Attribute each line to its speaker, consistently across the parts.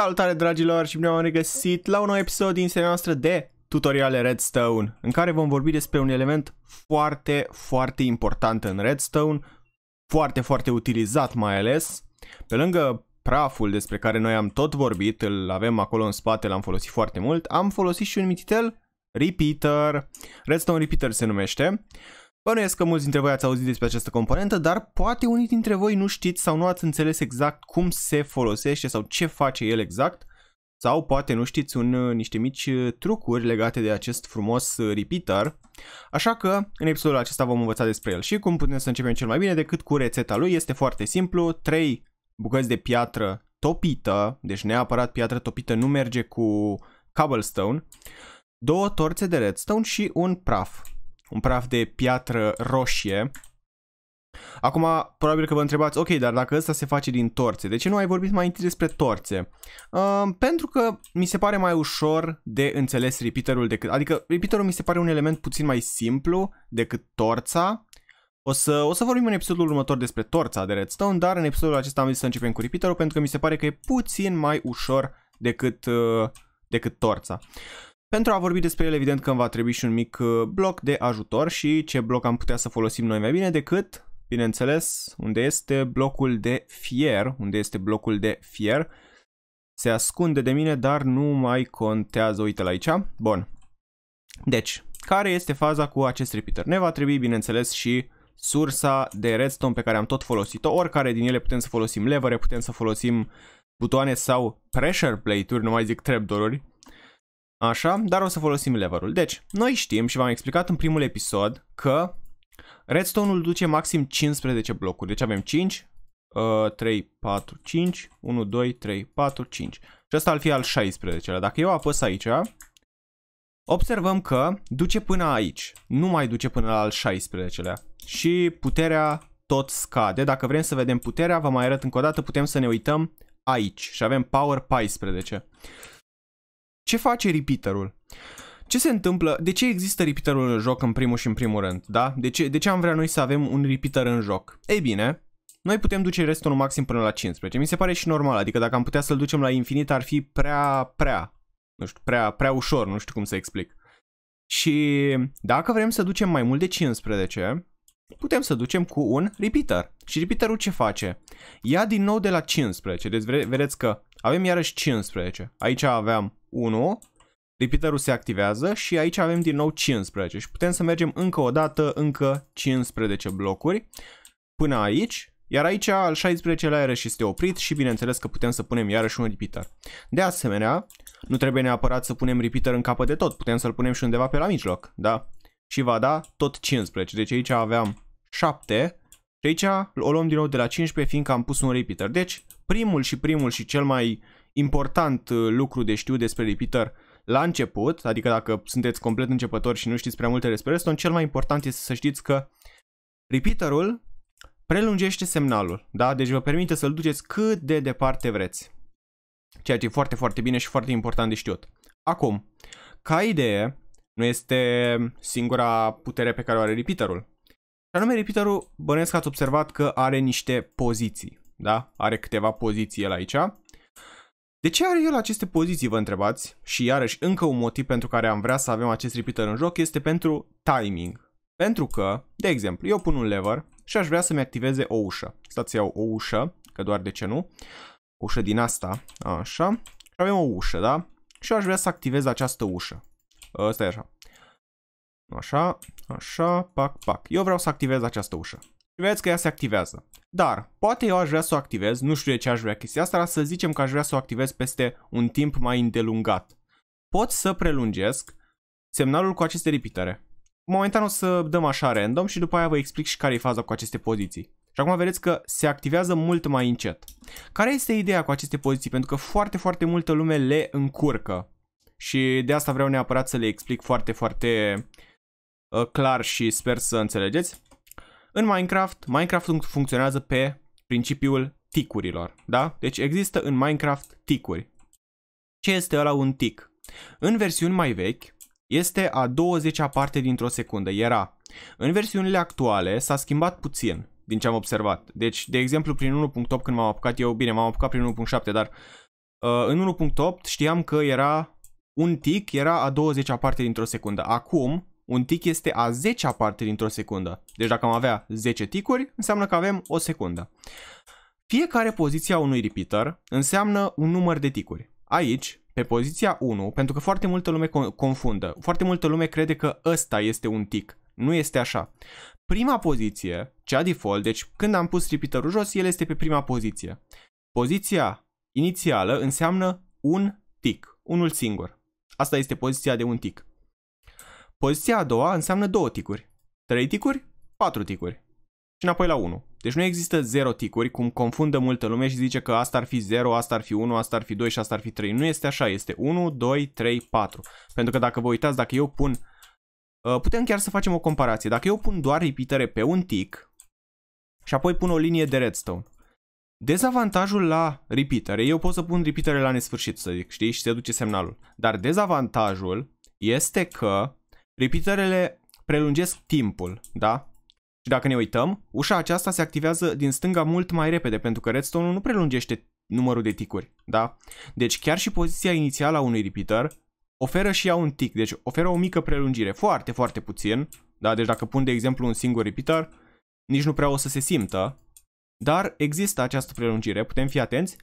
Speaker 1: Salutare dragilor și bine am regăsit la un nou episod din seria noastră de tutoriale Redstone, în care vom vorbi despre un element foarte, foarte important în Redstone, foarte, foarte utilizat mai ales. Pe lângă praful despre care noi am tot vorbit, îl avem acolo în spate, l-am folosit foarte mult, am folosit și un mititel Repeater, Redstone Repeater se numește Bănuiesc că mulți dintre voi ați auzit despre această componentă, dar poate unii dintre voi nu știți sau nu ați înțeles exact cum se folosește sau ce face el exact, sau poate nu știți un, uh, niște mici uh, trucuri legate de acest frumos uh, repeater. Așa că în episodul acesta vom învăța despre el și cum putem să începem cel mai bine decât cu rețeta lui. Este foarte simplu, 3 bucăți de piatră topită, deci neapărat piatră topită nu merge cu cobblestone, două torțe de redstone și un praf un praf de piatră roșie. Acum, probabil că vă întrebați, ok, dar dacă ăsta se face din torțe, de ce nu ai vorbit mai întâi despre torțe? Uh, pentru că mi se pare mai ușor de înțeles repeaterul decât, adică repeaterul mi se pare un element puțin mai simplu decât torța. O să, o să vorbim în episodul următor despre torța de redstone, dar în episodul acesta am zis să începem cu repeaterul pentru că mi se pare că e puțin mai ușor decât, uh, decât torța. Pentru a vorbi despre el, evident că îmi va trebui și un mic uh, bloc de ajutor și ce bloc am putea să folosim noi mai bine decât, bineînțeles, unde este blocul de fier, unde este blocul de fier. Se ascunde de mine, dar nu mai contează, uite-l aici. Bun. Deci, care este faza cu acest repeater? Ne va trebui, bineînțeles, și sursa de redstone pe care am tot folosit-o, oricare din ele putem să folosim levere, putem să folosim butoane sau pressure plate-uri, nu mai zic trapdoor-uri, Așa, dar o să folosim leverul. Deci, noi știm și v-am explicat în primul episod că redstone-ul duce maxim 15 blocuri. Deci avem 5, 3, 4, 5, 1, 2, 3, 4, 5. Și ăsta ar fi al 16-lea. Dacă eu apăs aici, observăm că duce până aici. Nu mai duce până la al 16-lea. Și puterea tot scade. Dacă vrem să vedem puterea, vă mai arăt încă o dată, putem să ne uităm aici. Și avem power 14. Ce face repeaterul? Ce se întâmplă? De ce există repeaterul în joc în primul și în primul rând? Da? De ce, de ce am vrea noi să avem un repeater în joc? Ei bine, noi putem duce restul maxim până la 15. Mi se pare și normal, adică dacă am putea să-l ducem la infinit ar fi prea, prea, nu știu, prea, prea ușor, nu știu cum să explic. Și dacă vrem să ducem mai mult de 15, putem să ducem cu un repeater. Și repeaterul ce face? Ia din nou de la 15, deci vedeți că avem iarăși 15. Aici aveam 1, repeaterul se activează și aici avem din nou 15 și putem să mergem încă o dată încă 15 blocuri până aici, iar aici al 16-lea iarăși este oprit și bineînțeles că putem să punem iarăși un repeater. De asemenea, nu trebuie neapărat să punem repeater în capăt de tot, putem să-l punem și undeva pe la mijloc, da? Și va da tot 15, deci aici aveam 7 și aici o luăm din nou de la 15 fiindcă am pus un repeater. Deci primul și primul și cel mai uh, important uh, lucru de știut despre Repeater la început, adică dacă sunteți complet începători și nu știți prea multe despre Redstone, cel mai important este să știți că repeaterul prelungește semnalul, da? Deci vă permite să-l duceți cât de departe vreți. Ceea ce e foarte, foarte bine și foarte important de știut. Acum, ca idee, nu este singura putere pe care o are repeaterul. Și anume, repeaterul, bănesc ați observat că are niște poziții, da? Are câteva poziții el aici. De ce are el aceste poziții, vă întrebați? Și iarăși încă un motiv pentru care am vrea să avem acest repeater în joc este pentru timing. Pentru că, de exemplu, eu pun un lever și aș vrea să-mi activeze o ușă. Stați să iau o ușă, că doar de ce nu. O ușă din asta, așa. Și avem o ușă, da? Și aș vrea să activez această ușă. Asta e așa. Așa, așa, pac, pac. Eu vreau să activez această ușă și vedeți că ea se activează. Dar, poate eu aș vrea să o activez, nu știu de ce aș vrea chestia asta, dar să zicem că aș vrea să o activez peste un timp mai îndelungat. Pot să prelungesc semnalul cu aceste repeatere. Momentan o să dăm așa random și după aia vă explic și care e faza cu aceste poziții. Și acum vedeți că se activează mult mai încet. Care este ideea cu aceste poziții? Pentru că foarte, foarte multă lume le încurcă. Și de asta vreau neapărat să le explic foarte, foarte uh, clar și sper să înțelegeți. În Minecraft, Minecraft funcționează pe principiul ticurilor, da? Deci există în Minecraft ticuri. Ce este ăla un tic? În versiuni mai vechi, este a 20-a parte dintr-o secundă, era. În versiunile actuale s-a schimbat puțin, din ce am observat. Deci, de exemplu, prin 1.8 când m-am apucat eu, bine, m-am apucat prin 1.7, dar uh, în 1.8 știam că era un tic, era a 20-a parte dintr-o secundă. Acum, un tic este a 10-a parte dintr-o secundă. Deci dacă am avea 10 ticuri, înseamnă că avem o secundă. Fiecare poziție a unui repeater înseamnă un număr de ticuri. Aici, pe poziția 1, pentru că foarte multă lume confundă, foarte multă lume crede că ăsta este un tic. Nu este așa. Prima poziție, cea default, deci când am pus repeaterul jos, el este pe prima poziție. Poziția inițială înseamnă un tic, unul singur. Asta este poziția de un tic. Poziția a doua înseamnă două ticuri. Trei ticuri, patru ticuri. Și înapoi la 1. Deci nu există 0 ticuri, cum confundă multă lume și zice că asta ar fi 0, asta ar fi 1, asta ar fi 2 și asta ar fi 3. Nu este așa, este 1, 2, 3, 4. Pentru că dacă vă uitați, dacă eu pun... Uh, putem chiar să facem o comparație. Dacă eu pun doar repeatere pe un tic și apoi pun o linie de redstone, Dezavantajul la repeatere, eu pot să pun repeatere la nesfârșit, să zic, știi, și se duce semnalul. Dar dezavantajul este că Repeaterele prelungesc timpul, da? Și dacă ne uităm, ușa aceasta se activează din stânga mult mai repede, pentru că redstone-ul nu prelungește numărul de ticuri, da? Deci chiar și poziția inițială a unui repeater oferă și ea un tic, deci oferă o mică prelungire, foarte, foarte puțin, da? Deci dacă pun, de exemplu, un singur repeater, nici nu prea o să se simtă, dar există această prelungire, putem fi atenți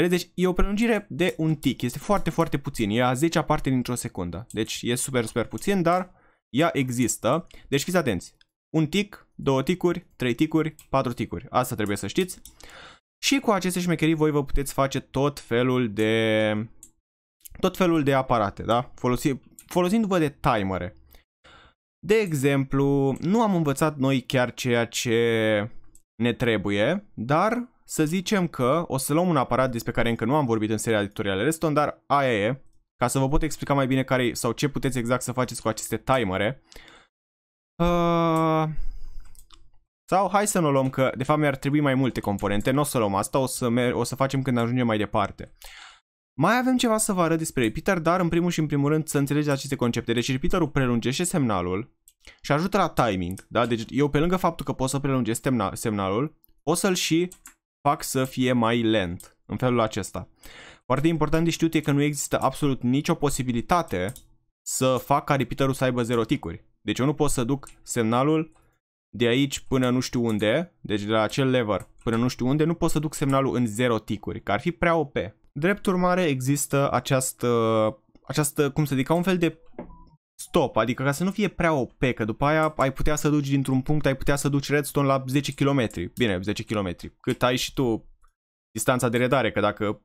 Speaker 1: Vedeți, deci e o prelungire de un tic este foarte, foarte puțin, e a 10-a parte dintr-o secundă. Deci e super, super puțin, dar ea există. Deci fiți atenți, un tic, două ticuri, trei ticuri, patru ticuri. Asta trebuie să știți. Și cu aceste șmecherii voi vă puteți face tot felul de tot felul de aparate, da? Folosi, folosindu-vă de timere. De exemplu, nu am învățat noi chiar ceea ce ne trebuie, dar să zicem că o să luăm un aparat despre care încă nu am vorbit în seria de tutoriale Reston, dar aia e, ca să vă pot explica mai bine care sau ce puteți exact să faceți cu aceste timere. Uh... Sau hai să nu o luăm, că de fapt mi-ar trebui mai multe componente, nu o să luăm asta, o să, o să facem când ajungem mai departe. Mai avem ceva să vă arăt despre repeater, dar în primul și în primul rând să înțelegeți aceste concepte. Deci repeaterul prelungește semnalul și ajută la timing, da? Deci eu pe lângă faptul că pot să prelungesc semnalul, O să-l și fac să fie mai lent în felul acesta. Foarte important de știut e că nu există absolut nicio posibilitate să fac ca repeaterul să aibă 0 ticuri. Deci eu nu pot să duc semnalul de aici până nu știu unde, deci de la acel lever până nu știu unde, nu pot să duc semnalul în 0 ticuri, că ar fi prea OP. Drept urmare există această, această cum să zic, ca un fel de stop, adică ca să nu fie prea OP, că după aia ai putea să duci dintr-un punct, ai putea să duci redstone la 10 km, bine, 10 km, cât ai și tu distanța de redare, că dacă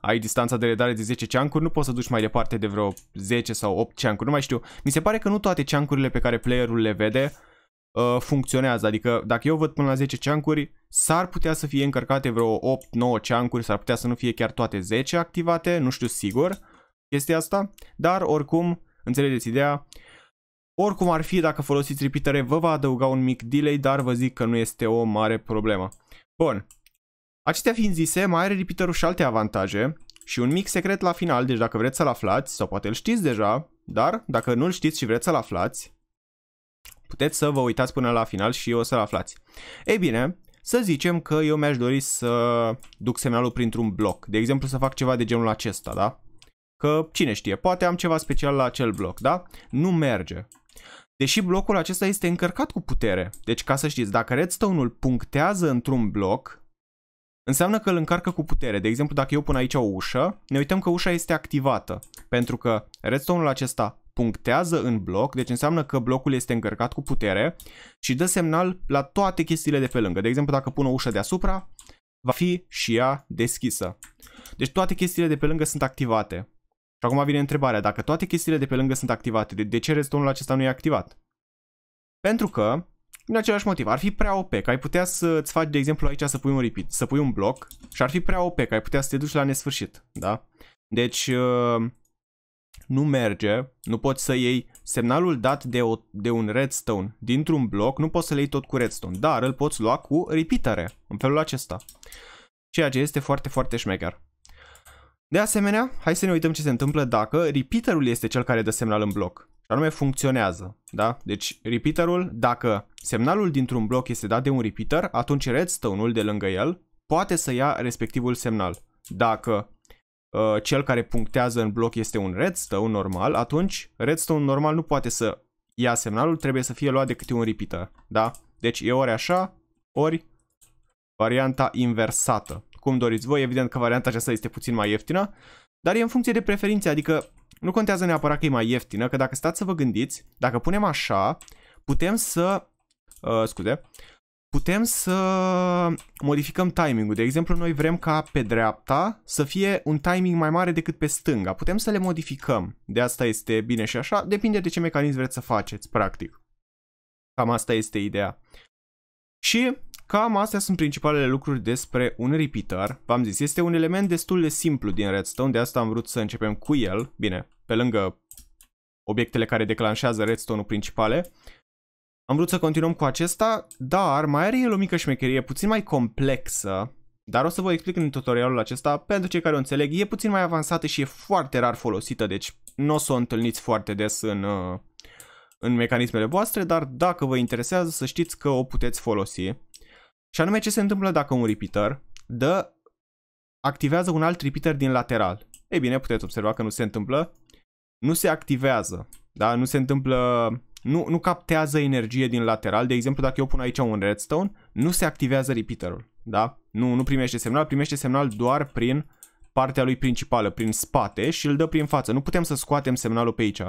Speaker 1: ai distanța de redare de 10 ceancuri, nu poți să duci mai departe de vreo 10 sau 8 ceancuri, nu mai știu. Mi se pare că nu toate ceancurile pe care playerul le vede uh, funcționează, adică dacă eu văd până la 10 ceancuri, s-ar putea să fie încărcate vreo 8-9 ceancuri, s-ar putea să nu fie chiar toate 10 activate, nu știu sigur chestia asta, dar oricum Înțelegeți ideea? Oricum ar fi, dacă folosiți repeatere, vă va adăuga un mic delay, dar vă zic că nu este o mare problemă. Bun. Acestea fiind zise, mai are repeaterul și alte avantaje și un mic secret la final, deci dacă vreți să-l aflați, sau poate îl știți deja, dar dacă nu-l știți și vreți să-l aflați, puteți să vă uitați până la final și o să-l aflați. Ei bine, să zicem că eu mi-aș dori să duc semnalul printr-un bloc. De exemplu, să fac ceva de genul acesta, da? Că cine știe, poate am ceva special la acel bloc, da? Nu merge. Deși blocul acesta este încărcat cu putere. Deci ca să știți, dacă redstone-ul punctează într-un bloc, înseamnă că îl încarcă cu putere. De exemplu, dacă eu pun aici o ușă, ne uităm că ușa este activată. Pentru că redstone-ul acesta punctează în bloc, deci înseamnă că blocul este încărcat cu putere și dă semnal la toate chestiile de pe lângă. De exemplu, dacă pun o ușă deasupra, va fi și ea deschisă. Deci toate chestiile de pe lângă sunt activate. Și acum vine întrebarea, dacă toate chestiile de pe lângă sunt activate, de, de ce redstone-ul acesta nu e activat? Pentru că, din același motiv, ar fi prea OP, că ai putea să-ți faci, de exemplu, aici să pui un repeat, să pui un bloc și ar fi prea OP, că ai putea să te duci la nesfârșit, da? Deci, ă, nu merge, nu poți să iei semnalul dat de, o, de un redstone dintr-un bloc, nu poți să le iei tot cu redstone, dar îl poți lua cu repeatare, în felul acesta. Ceea ce este foarte, foarte șmecher. De asemenea, hai să ne uităm ce se întâmplă dacă repeaterul este cel care dă semnal în bloc. Și anume funcționează, da? Deci repeaterul, dacă semnalul dintr-un bloc este dat de un repeater, atunci redstone-ul de lângă el poate să ia respectivul semnal. Dacă uh, cel care punctează în bloc este un redstone normal, atunci redstone normal nu poate să ia semnalul, trebuie să fie luat de câte un repeater, da? Deci e ori așa, ori varianta inversată cum doriți voi, evident că varianta aceasta este puțin mai ieftină, dar e în funcție de preferințe, adică nu contează neapărat că e mai ieftină, că dacă stați să vă gândiți, dacă punem așa, putem să... Uh, scuze, putem să modificăm timingul. De exemplu, noi vrem ca pe dreapta să fie un timing mai mare decât pe stânga. Putem să le modificăm. De asta este bine și așa. Depinde de ce mecanism vreți să faceți, practic. Cam asta este ideea. Și Cam astea sunt principalele lucruri despre un repeater. V-am zis, este un element destul de simplu din redstone, de asta am vrut să începem cu el. Bine, pe lângă obiectele care declanșează redstone-ul principale. Am vrut să continuăm cu acesta, dar mai are el o mică șmecherie puțin mai complexă, dar o să vă explic în tutorialul acesta, pentru cei care o înțeleg, e puțin mai avansată și e foarte rar folosită, deci nu o să o întâlniți foarte des în, uh, în mecanismele voastre, dar dacă vă interesează să știți că o puteți folosi. Și anume ce se întâmplă dacă un repeater dă, activează un alt repeater din lateral. Ei bine, puteți observa că nu se întâmplă, nu se activează, da? nu se întâmplă, nu, nu captează energie din lateral. De exemplu, dacă eu pun aici un redstone, nu se activează repeaterul, da? Nu, nu primește semnal, primește semnal doar prin partea lui principală, prin spate și îl dă prin față. Nu putem să scoatem semnalul pe aici.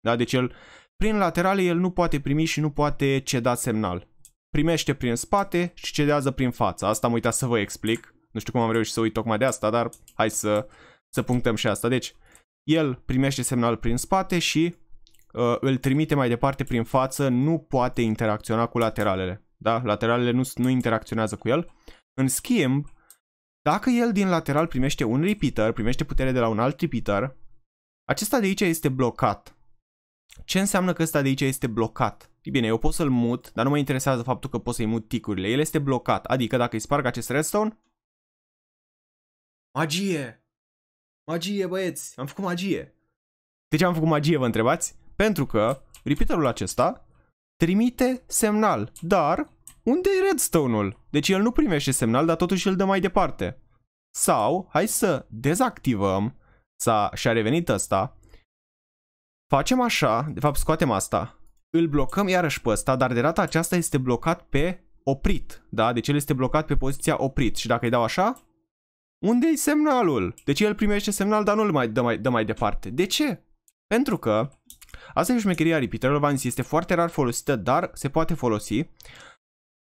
Speaker 1: Da? Deci el, prin laterale el nu poate primi și nu poate ceda semnal primește prin spate și cedează prin față. Asta am uitat să vă explic. Nu știu cum am reușit să uit tocmai de asta, dar hai să, să punctăm și asta. Deci, el primește semnal prin spate și uh, îl trimite mai departe prin față, nu poate interacționa cu lateralele. Da? Lateralele nu, nu interacționează cu el. În schimb, dacă el din lateral primește un repeater, primește putere de la un alt repeater, acesta de aici este blocat. Ce înseamnă că ăsta de aici este blocat? E bine, eu pot să-l mut, dar nu mă interesează faptul că pot să-i mut ticurile. El este blocat, adică dacă îi sparg acest redstone... Magie! Magie, băieți! Am făcut magie! De ce am făcut magie, vă întrebați? Pentru că repeaterul acesta trimite semnal, dar unde e redstone-ul? Deci el nu primește semnal, dar totuși îl dă mai departe. Sau, hai să dezactivăm, s-a, și-a revenit asta. Facem așa, de fapt scoatem asta, îl blocăm iarăși pe ăsta, dar de data aceasta este blocat pe oprit, da? Deci el este blocat pe poziția oprit și dacă îi dau așa, unde e semnalul? Deci el primește semnal, dar nu îl mai dă, mai dă mai departe. De ce? Pentru că, asta e a repeaterilor, v-am zis, este foarte rar folosită, dar se poate folosi.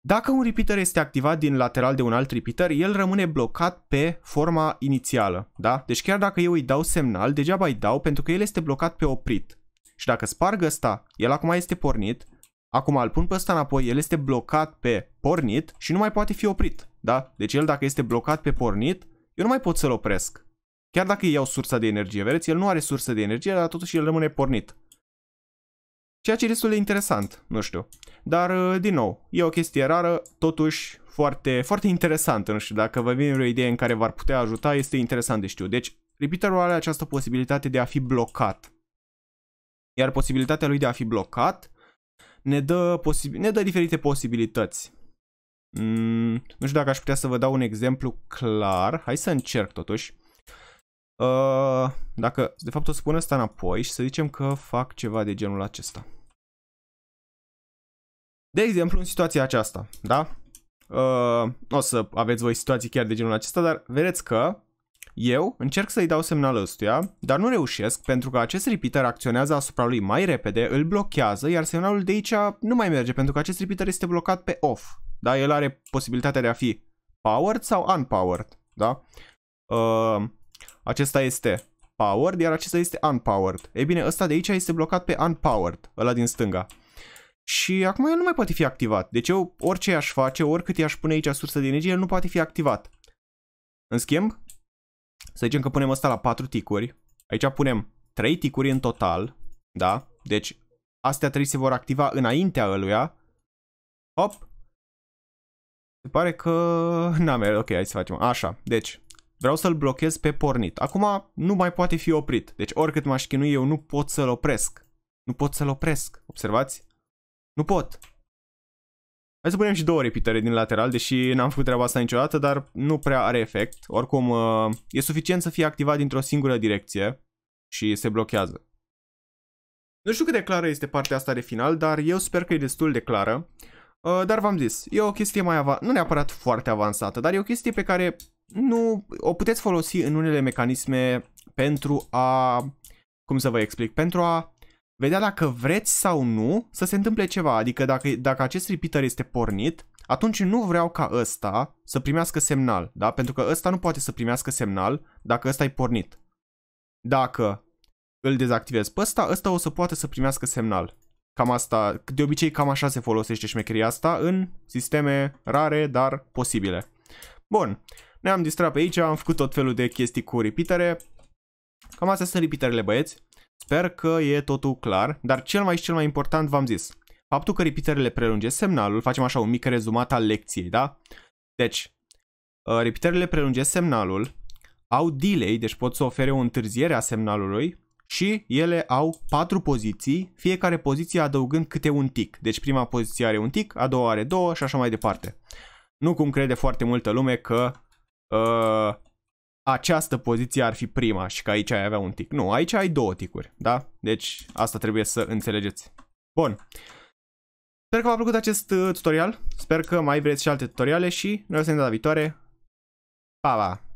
Speaker 1: Dacă un repeater este activat din lateral de un alt repeater, el rămâne blocat pe forma inițială, da? Deci chiar dacă eu îi dau semnal, degeaba îi dau pentru că el este blocat pe oprit. Și dacă sparg ăsta, el acum este pornit, acum îl pun pe ăsta înapoi, el este blocat pe pornit și nu mai poate fi oprit. Da? Deci el dacă este blocat pe pornit, eu nu mai pot să-l opresc. Chiar dacă iau sursa de energie, vedeți, el nu are sursă de energie, dar totuși el rămâne pornit. Ceea ce e destul de interesant, nu știu. Dar, uh, din nou, e o chestie rară, totuși foarte, foarte interesantă, nu știu, dacă vă vine o idee în care v-ar putea ajuta, este interesant de știu. Deci, repeaterul are această posibilitate de a fi blocat. Iar posibilitatea lui de a fi blocat ne dă, ne dă diferite posibilități. Mm, nu știu dacă aș putea să vă dau un exemplu clar. Hai să încerc totuși. Uh, dacă, de fapt, o să pun asta înapoi și să zicem că fac ceva de genul acesta. De exemplu, în situația aceasta, da? Uh, o să aveți voi situații chiar de genul acesta, dar vedeți că eu încerc să-i dau semnal ăstuia, dar nu reușesc pentru că acest repeater acționează asupra lui mai repede, îl blochează, iar semnalul de aici nu mai merge pentru că acest repeater este blocat pe off. Da? El are posibilitatea de a fi powered sau unpowered. Da? Uh, acesta este powered, iar acesta este unpowered. Ei bine, ăsta de aici este blocat pe unpowered, ăla din stânga. Și acum el nu mai poate fi activat. Deci eu orice aș face, oricât i-aș pune aici sursă de energie, el nu poate fi activat. În schimb, să zicem că punem asta la 4 ticuri. Aici punem 3 ticuri în total. Da? Deci astea 3 se vor activa înaintea ăluia. Hop. Se pare că... N-am Ok, hai să facem. Așa. Deci vreau să-l blochez pe pornit. Acum nu mai poate fi oprit. Deci oricât m-aș chinui eu nu pot să-l opresc. Nu pot să-l opresc. Observați? Nu pot. Hai să punem și două repitere din lateral, deși n-am făcut treaba asta niciodată, dar nu prea are efect. Oricum, uh, e suficient să fie activat dintr-o singură direcție și se blochează. Nu știu cât de clară este partea asta de final, dar eu sper că e destul de clară. Uh, dar v-am zis, e o chestie mai avansată, nu neapărat foarte avansată, dar e o chestie pe care nu o puteți folosi în unele mecanisme pentru a, cum să vă explic, pentru a vedea dacă vreți sau nu să se întâmple ceva, adică dacă, dacă acest repeater este pornit, atunci nu vreau ca ăsta să primească semnal, da? Pentru că ăsta nu poate să primească semnal dacă ăsta e pornit. Dacă îl dezactivez pe ăsta, ăsta o să poată să primească semnal. Cam asta, de obicei cam așa se folosește șmecheria asta în sisteme rare, dar posibile. Bun, ne-am distrat pe aici, am făcut tot felul de chestii cu repeatere. Cam astea sunt repeaterele, băieți. Sper că e totul clar, dar cel mai și cel mai important v-am zis. Faptul că repeterele prelungesc semnalul, facem așa un mic rezumat al lecției, da? Deci, uh, repeterele prelungesc semnalul, au delay, deci pot să ofere o întârziere a semnalului și ele au patru poziții, fiecare poziție adăugând câte un tic. Deci prima poziție are un tic, a doua are două și așa mai departe. Nu cum crede foarte multă lume că uh, această poziție ar fi prima și că aici ai avea un tic. Nu, aici ai două ticuri, da? Deci asta trebuie să înțelegeți. Bun. Sper că v-a plăcut acest uh, tutorial, sper că mai vreți și alte tutoriale și noi o să ne data viitoare. Pa, pa!